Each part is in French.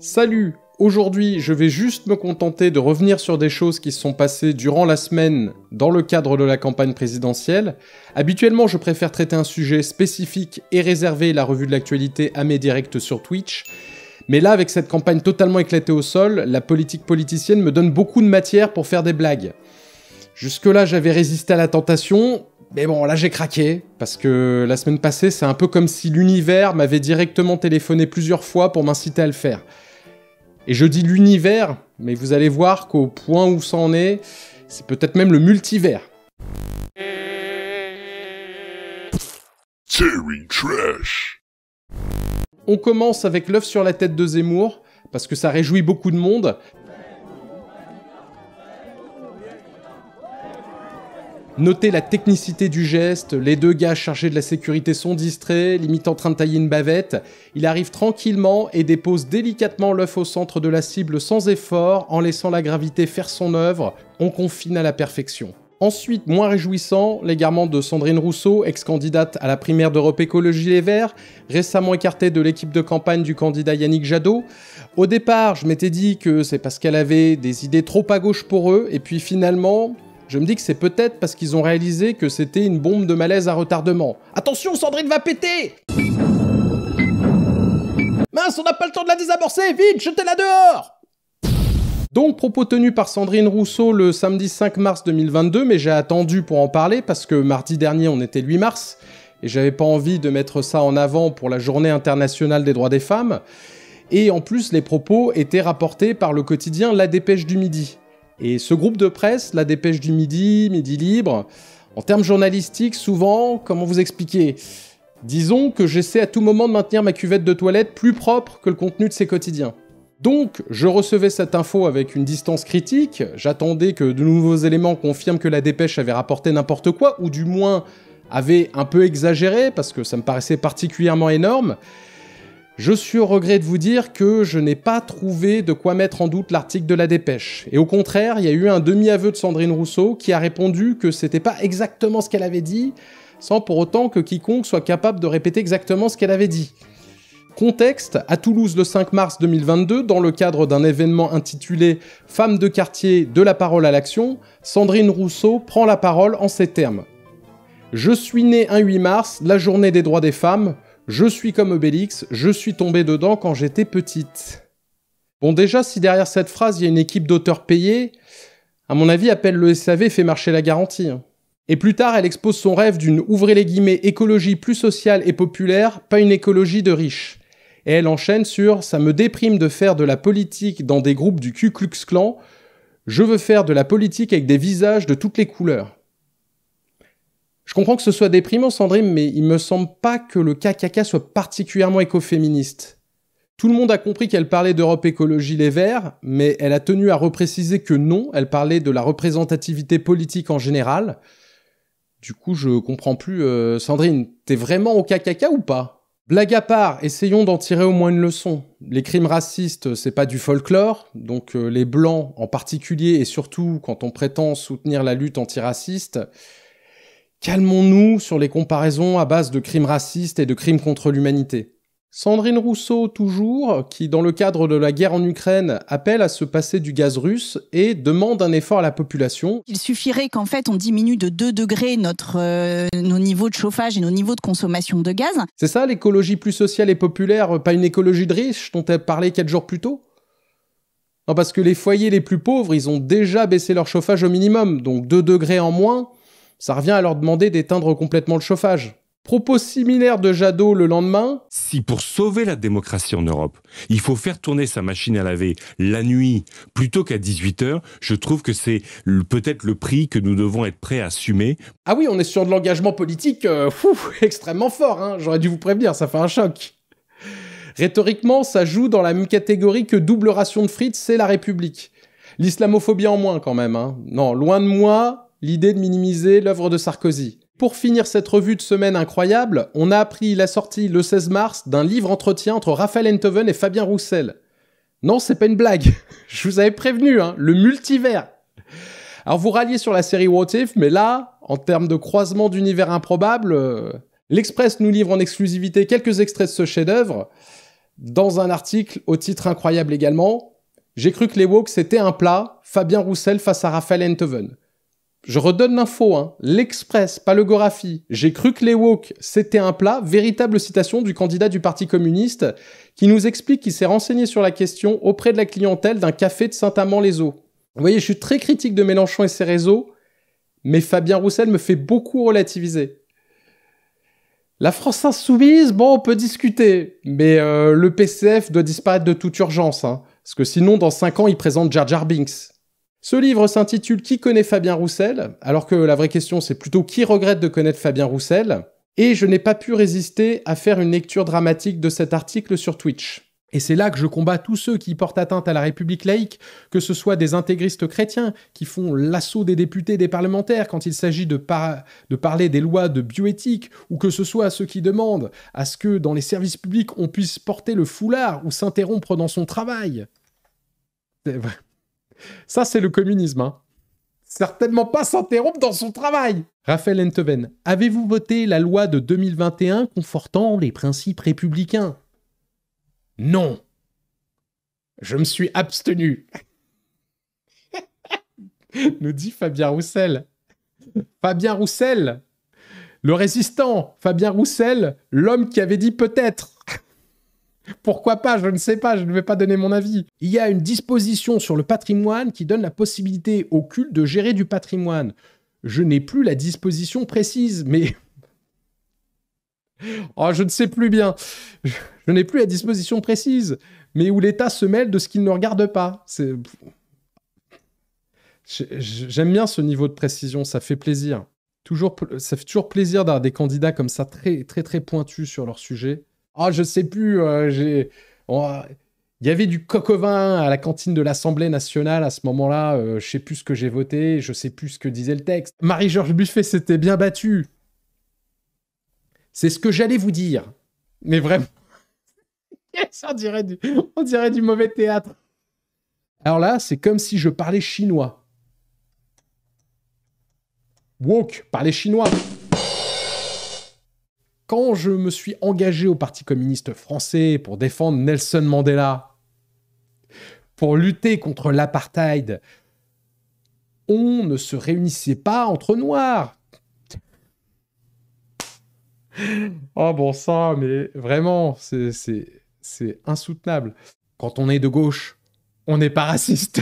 Salut Aujourd'hui, je vais juste me contenter de revenir sur des choses qui se sont passées durant la semaine dans le cadre de la campagne présidentielle. Habituellement, je préfère traiter un sujet spécifique et réserver la revue de l'actualité à mes directs sur Twitch. Mais là, avec cette campagne totalement éclatée au sol, la politique politicienne me donne beaucoup de matière pour faire des blagues. Jusque-là, j'avais résisté à la tentation, mais bon, là j'ai craqué, parce que la semaine passée, c'est un peu comme si l'univers m'avait directement téléphoné plusieurs fois pour m'inciter à le faire. Et je dis l'univers, mais vous allez voir qu'au point où c'en est, c'est peut-être même le multivers. On commence avec l'œuf sur la tête de Zemmour, parce que ça réjouit beaucoup de monde, Notez la technicité du geste, les deux gars chargés de la sécurité sont distraits, limite en train de tailler une bavette. Il arrive tranquillement et dépose délicatement l'œuf au centre de la cible sans effort, en laissant la gravité faire son œuvre, on confine à la perfection. Ensuite, moins réjouissant, l'égarement de Sandrine Rousseau, ex-candidate à la primaire d'Europe Écologie Les Verts, récemment écartée de l'équipe de campagne du candidat Yannick Jadot. Au départ, je m'étais dit que c'est parce qu'elle avait des idées trop à gauche pour eux, et puis finalement, je me dis que c'est peut-être parce qu'ils ont réalisé que c'était une bombe de malaise à retardement. Attention, Sandrine va péter Mince, on n'a pas le temps de la désamorcer Vite, jetez-la dehors donc, propos tenus par Sandrine Rousseau le samedi 5 mars 2022, mais j'ai attendu pour en parler parce que mardi dernier on était 8 mars, et j'avais pas envie de mettre ça en avant pour la journée internationale des droits des femmes. Et en plus, les propos étaient rapportés par le quotidien La Dépêche du Midi. Et ce groupe de presse, la dépêche du midi, midi libre, en termes journalistiques, souvent, comment vous expliquer Disons que j'essaie à tout moment de maintenir ma cuvette de toilette plus propre que le contenu de ces quotidiens. Donc, je recevais cette info avec une distance critique, j'attendais que de nouveaux éléments confirment que la dépêche avait rapporté n'importe quoi, ou du moins avait un peu exagéré, parce que ça me paraissait particulièrement énorme, je suis au regret de vous dire que je n'ai pas trouvé de quoi mettre en doute l'article de la dépêche. Et au contraire, il y a eu un demi-aveu de Sandrine Rousseau qui a répondu que c'était pas exactement ce qu'elle avait dit, sans pour autant que quiconque soit capable de répéter exactement ce qu'elle avait dit. Contexte, à Toulouse le 5 mars 2022, dans le cadre d'un événement intitulé Femmes de quartier, de la parole à l'action, Sandrine Rousseau prend la parole en ces termes. Je suis née un 8 mars, la journée des droits des femmes, je suis comme Obélix, je suis tombé dedans quand j'étais petite. Bon déjà, si derrière cette phrase, il y a une équipe d'auteurs payés, à mon avis, appelle le SAV fait marcher la garantie. Hein. Et plus tard, elle expose son rêve d'une, ouvrez les guillemets, écologie plus sociale et populaire, pas une écologie de riches. Et elle enchaîne sur, ça me déprime de faire de la politique dans des groupes du Ku Klux Klan, je veux faire de la politique avec des visages de toutes les couleurs. Je comprends que ce soit déprimant, Sandrine, mais il me semble pas que le KKK soit particulièrement écoféministe. Tout le monde a compris qu'elle parlait d'Europe Écologie Les Verts, mais elle a tenu à repréciser que non, elle parlait de la représentativité politique en général. Du coup, je comprends plus. Euh, Sandrine, t'es vraiment au KKK ou pas Blague à part, essayons d'en tirer au moins une leçon. Les crimes racistes, c'est pas du folklore, donc euh, les blancs en particulier, et surtout quand on prétend soutenir la lutte antiraciste, Calmons-nous sur les comparaisons à base de crimes racistes et de crimes contre l'humanité. Sandrine Rousseau, toujours, qui, dans le cadre de la guerre en Ukraine, appelle à se passer du gaz russe et demande un effort à la population. Il suffirait qu'en fait on diminue de 2 degrés notre, euh, nos niveaux de chauffage et nos niveaux de consommation de gaz. C'est ça l'écologie plus sociale et populaire, pas une écologie de riches dont elle parlait 4 jours plus tôt Non, parce que les foyers les plus pauvres, ils ont déjà baissé leur chauffage au minimum, donc 2 degrés en moins, ça revient à leur demander d'éteindre complètement le chauffage. Propos similaire de Jadot le lendemain. Si pour sauver la démocratie en Europe, il faut faire tourner sa machine à laver la nuit plutôt qu'à 18h, je trouve que c'est peut-être le prix que nous devons être prêts à assumer. Ah oui, on est sur de l'engagement politique euh, extrêmement fort, hein. j'aurais dû vous prévenir, ça fait un choc. Rhétoriquement, ça joue dans la même catégorie que double ration de frites, c'est la République. L'islamophobie en moins quand même. Hein. Non, loin de moi, l'idée de minimiser l'œuvre de Sarkozy. Pour finir cette revue de semaine incroyable, on a appris la sortie le 16 mars d'un livre entretien entre Raphaël Enthoven et Fabien Roussel. Non, c'est pas une blague. Je vous avais prévenu, hein, le multivers. Alors vous ralliez sur la série What If, mais là, en termes de croisement d'univers improbable, euh, l'Express nous livre en exclusivité quelques extraits de ce chef-d'œuvre dans un article au titre incroyable également. J'ai cru que les woke c'était un plat, Fabien Roussel face à Raphaël Enthoven je redonne l'info, hein. l'Express, pas le Gorafi. J'ai cru que les walk c'était un plat, véritable citation du candidat du Parti communiste, qui nous explique qu'il s'est renseigné sur la question auprès de la clientèle d'un café de Saint-Amand-les-Eaux. Vous voyez, je suis très critique de Mélenchon et ses réseaux, mais Fabien Roussel me fait beaucoup relativiser. La France insoumise, bon, on peut discuter, mais euh, le PCF doit disparaître de toute urgence, hein, parce que sinon, dans cinq ans, il présente Jar Jar Binks. Ce livre s'intitule Qui connaît Fabien Roussel alors que la vraie question c'est plutôt qui regrette de connaître Fabien Roussel et je n'ai pas pu résister à faire une lecture dramatique de cet article sur Twitch. Et c'est là que je combats tous ceux qui portent atteinte à la République laïque, que ce soit des intégristes chrétiens qui font l'assaut des députés, des parlementaires quand il s'agit de, de, parler des lois de bioéthique, ou que ce soit ceux qui demandent à ce que dans les services publics on puisse porter le foulard ou s'interrompre dans son travail. Ça, c'est le communisme. Hein. Certainement pas s'interrompre dans son travail. Raphaël Enteven, avez-vous voté la loi de 2021 confortant les principes républicains Non. Je me suis abstenu. Nous dit Fabien Roussel. Fabien Roussel, le résistant, Fabien Roussel, l'homme qui avait dit peut-être. Pourquoi pas Je ne sais pas, je ne vais pas donner mon avis. Il y a une disposition sur le patrimoine qui donne la possibilité au culte de gérer du patrimoine. Je n'ai plus la disposition précise, mais... oh, je ne sais plus bien. Je n'ai plus la disposition précise, mais où l'État se mêle de ce qu'il ne regarde pas. C'est... J'aime bien ce niveau de précision, ça fait plaisir. Toujours, ça fait toujours plaisir d'avoir des candidats comme ça très très très pointus sur leur sujet oh, je sais plus. Euh, j'ai. il y avait du coq au vin à la cantine de l'Assemblée nationale à ce moment-là. Euh, je sais plus ce que j'ai voté, je sais plus ce que disait le texte. Marie-Georges Buffet s'était bien battue. C'est ce que j'allais vous dire. Mais vraiment, on, dirait on dirait du mauvais théâtre. Alors là, c'est comme si je parlais chinois. Woke, parlez chinois quand je me suis engagé au Parti communiste français pour défendre Nelson Mandela, pour lutter contre l'apartheid, on ne se réunissait pas entre noirs. Oh bon sang, mais vraiment, c'est insoutenable. Quand on est de gauche, on n'est pas raciste,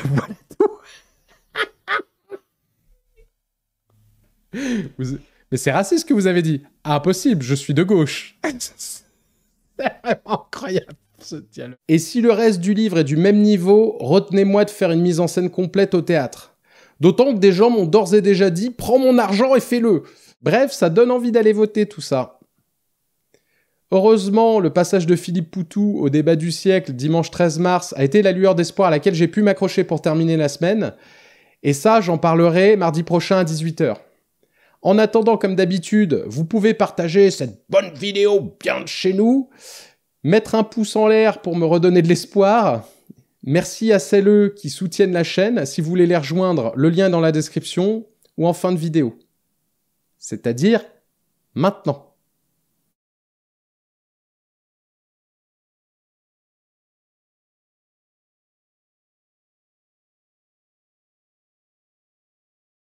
tout. Mais c'est raciste ce que vous avez dit. Impossible, je suis de gauche. c'est vraiment incroyable. Ce dialogue. Et si le reste du livre est du même niveau, retenez-moi de faire une mise en scène complète au théâtre. D'autant que des gens m'ont d'ores et déjà dit prends mon argent et fais-le. Bref, ça donne envie d'aller voter tout ça. Heureusement, le passage de Philippe Poutou au débat du siècle dimanche 13 mars a été la lueur d'espoir à laquelle j'ai pu m'accrocher pour terminer la semaine. Et ça, j'en parlerai mardi prochain à 18h. En attendant, comme d'habitude, vous pouvez partager cette bonne vidéo bien de chez nous, mettre un pouce en l'air pour me redonner de l'espoir. Merci à celles qui soutiennent la chaîne. Si vous voulez les rejoindre, le lien est dans la description ou en fin de vidéo. C'est-à-dire maintenant.